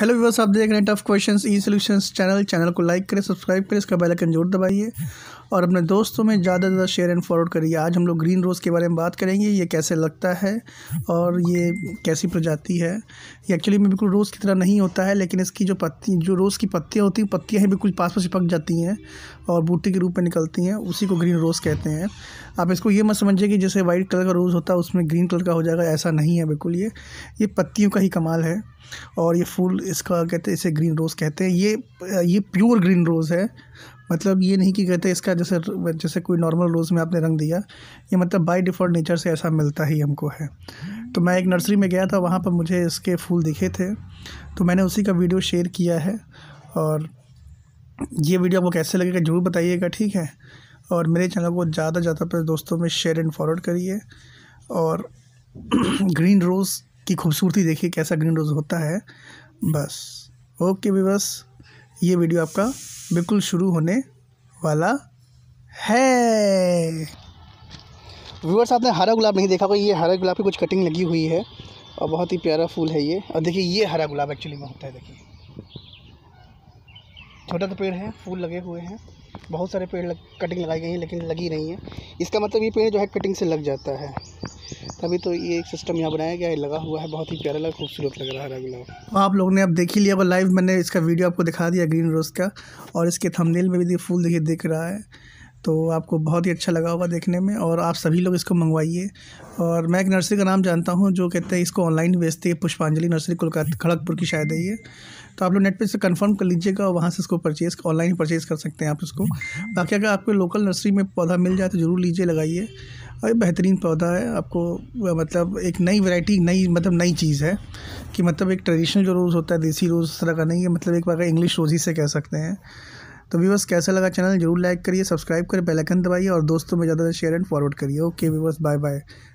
hello व्यवर्स आप देख रहे हैं टफ क्वेश्चंस ई सॉल्यूशंस चैनल चैनल को लाइक करें सब्सक्राइब करें इसका बेल आइकन जरूर दबाइए और अपने दोस्तों में ज़्यादा से ज़्यादा शेयर एंड फॉरवर्ड करिए आज हम लोग ग्रीन रोज़ के बारे में बात करेंगे ये कैसे लगता है और ये कैसी प्रजाति है ये एक्चुअली में बिल्कुल रोज़ की तरह नहीं होता है लेकिन इसकी जो पत्ती जो रोज़ की पत्तियाँ होती हैं पत्तियाँ ही बिल्कुल पास पास चिपक जाती हैं और बूटी के रूप में निकलती हैं उसी को ग्रीन रोज़ कहते हैं आप इसको ये मत समझिए कि जैसे वाइट कलर का रोज़ होता है उसमें ग्रीन कलर का हो जाएगा ऐसा नहीं है बिल्कुल ये ये पत्तियों का ही कमाल है और ये फूल इसका कहते हैं इसे ग्रीन रोज़ कहते हैं ये ये प्योर ग्रीन रोज़ है मतलब ये नहीं कि कहते इसका जैसे जैसे कोई नॉर्मल रोज़ में आपने रंग दिया ये मतलब बाय डिफ़ॉल्ट नेचर से ऐसा मिलता ही हमको है तो मैं एक नर्सरी में गया था वहाँ पर मुझे इसके फूल दिखे थे तो मैंने उसी का वीडियो शेयर किया है और ये वीडियो आपको कैसे लगेगा ज़रूर बताइएगा ठीक है और मेरे चैनल को ज़्यादा ज़्यादा पर दोस्तों में शेयर एंड फॉरवर्ड करिए और ग्रीन रोज़ की खूबसूरती देखिए कैसा ग्रीन रोज़ होता है बस ओके भी बस ये वीडियो आपका बिल्कुल शुरू होने वाला है व्यूअर्स आपने हरा गुलाब नहीं देखा होगा ये हरा गुलाब की कुछ कटिंग लगी हुई है और बहुत ही प्यारा फूल है ये और देखिए ये हरा गुलाब एक्चुअली में होता है देखिए छोटा सा तो पेड़ है फूल लगे हुए हैं बहुत सारे पेड़ लग, कटिंग लगाई गई है लेकिन लगी नहीं है इसका मतलब ये पेड़ जो है कटिंग से लग जाता है तभी तो ये एक सिस्टम यहाँ बनाया गया है लगा हुआ है बहुत ही प्यारा लग खूबसूरत लग रहा है गुलाब तो आप लोग ने अब देख ही लिया लाइव मैंने इसका वीडियो आपको दिखा दिया ग्रीन रोज़ का और इसके थमदेल में भी फूल देखिए दिख रहा है तो आपको बहुत ही अच्छा लगा होगा देखने में और आप सभी लोग इसको मंगवाइए और मैं एक नर्सरी का नाम जानता हूँ जो कहते हैं इसको ऑनलाइन बेचती है पुष्पांजलि नर्सरी कोलकाता खड़गपुर की शायद है ये तो आप लोग नेट पे से कंफर्म कर लीजिएगा और वहाँ से इसको परचेज़ ऑनलाइन परचेज़ कर सकते हैं आप इसको बाकी अगर आपको लोकल नर्सरी में पौधा मिल जाए तो ज़रूर लीजिए लगाइए और बेहतरीन पौधा है आपको मतलब एक नई वैरायटी नई मतलब नई चीज़ है कि मतलब एक ट्रेडिशनल जो रोज़ होता है देसी रोज़ उस तरह का नहीं है मतलब एक बार इंग्लिश रोज़ ही से कह सकते हैं तो व्यूवर्स कैसा लगा चैनल जरूर लाइक करिए सब्सक्राइब करें बेल दबाइए और दोस्तों में ज़्यादा शेयर एंड फॉरवर्ड करिए ओके व्यूवर्स बाय बाय